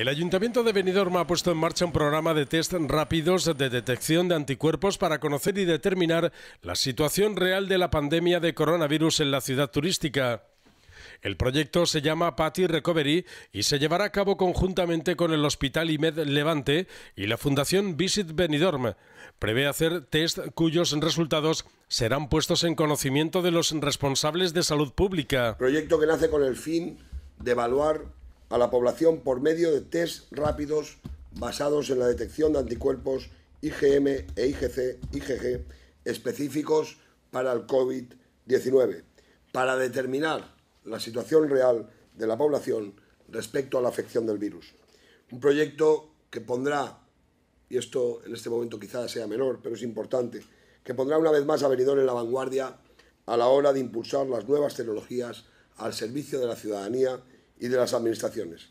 El Ayuntamiento de Benidorm ha puesto en marcha un programa de test rápidos de detección de anticuerpos para conocer y determinar la situación real de la pandemia de coronavirus en la ciudad turística. El proyecto se llama Patty Recovery y se llevará a cabo conjuntamente con el Hospital IMED Levante y la Fundación Visit Benidorm. Prevé hacer test cuyos resultados serán puestos en conocimiento de los responsables de salud pública. Proyecto que nace con el fin de evaluar a la población por medio de test rápidos basados en la detección de anticuerpos IgM e IgC, IgG específicos para el COVID-19, para determinar la situación real de la población respecto a la afección del virus. Un proyecto que pondrá, y esto en este momento quizás sea menor, pero es importante, que pondrá una vez más a Benidorm en la vanguardia a la hora de impulsar las nuevas tecnologías al servicio de la ciudadanía y de las administraciones.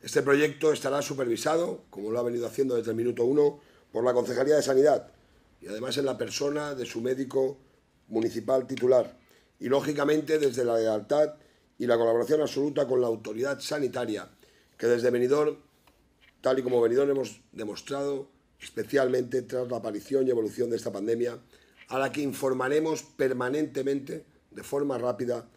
Este proyecto estará supervisado, como lo ha venido haciendo desde el minuto uno, por la Concejalía de Sanidad y además en la persona de su médico municipal titular y lógicamente desde la lealtad y la colaboración absoluta con la autoridad sanitaria que desde Benidorm, tal y como Benidorm hemos demostrado, especialmente tras la aparición y evolución de esta pandemia, a la que informaremos permanentemente de forma rápida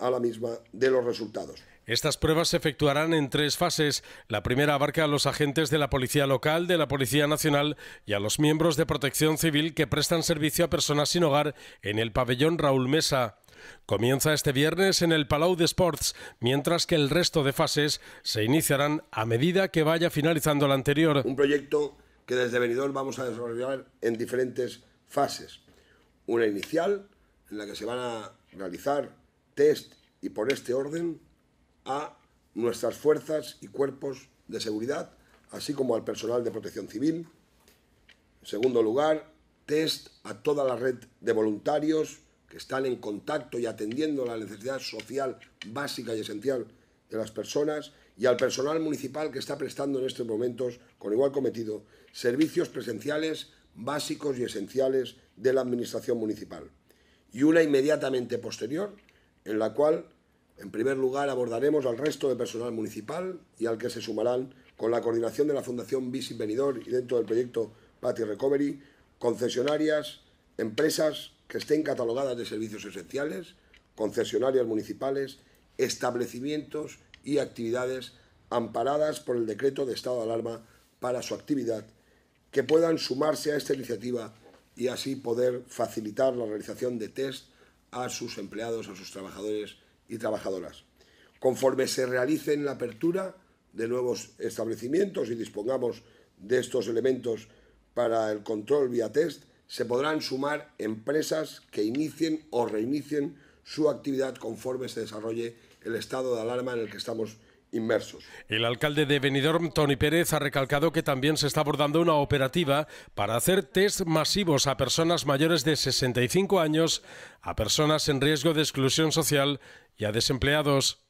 a la misma de los resultados. Estas pruebas se efectuarán en tres fases. La primera abarca a los agentes de la Policía Local, de la Policía Nacional y a los miembros de Protección Civil que prestan servicio a personas sin hogar en el pabellón Raúl Mesa. Comienza este viernes en el Palau de Sports, mientras que el resto de fases se iniciarán a medida que vaya finalizando la anterior. Un proyecto que desde Benidorm vamos a desarrollar en diferentes fases. Una inicial, en la que se van a realizar test y por este orden a nuestras fuerzas y cuerpos de seguridad, así como al personal de protección civil. En segundo lugar, test a toda la red de voluntarios que están en contacto y atendiendo la necesidad social básica y esencial de las personas y al personal municipal que está prestando en estos momentos, con igual cometido, servicios presenciales básicos y esenciales de la Administración Municipal. Y una inmediatamente posterior, en la cual, en primer lugar, abordaremos al resto de personal municipal y al que se sumarán, con la coordinación de la Fundación Visit y dentro del proyecto Patio Recovery, concesionarias, empresas que estén catalogadas de servicios esenciales, concesionarias municipales, establecimientos y actividades amparadas por el decreto de estado de alarma para su actividad, que puedan sumarse a esta iniciativa y así poder facilitar la realización de test a sus empleados, a sus trabajadores y trabajadoras. Conforme se realicen la apertura de nuevos establecimientos y dispongamos de estos elementos para el control vía test, se podrán sumar empresas que inicien o reinicien su actividad conforme se desarrolle el estado de alarma en el que estamos el alcalde de Benidorm, Tony Pérez, ha recalcado que también se está abordando una operativa para hacer test masivos a personas mayores de 65 años, a personas en riesgo de exclusión social y a desempleados.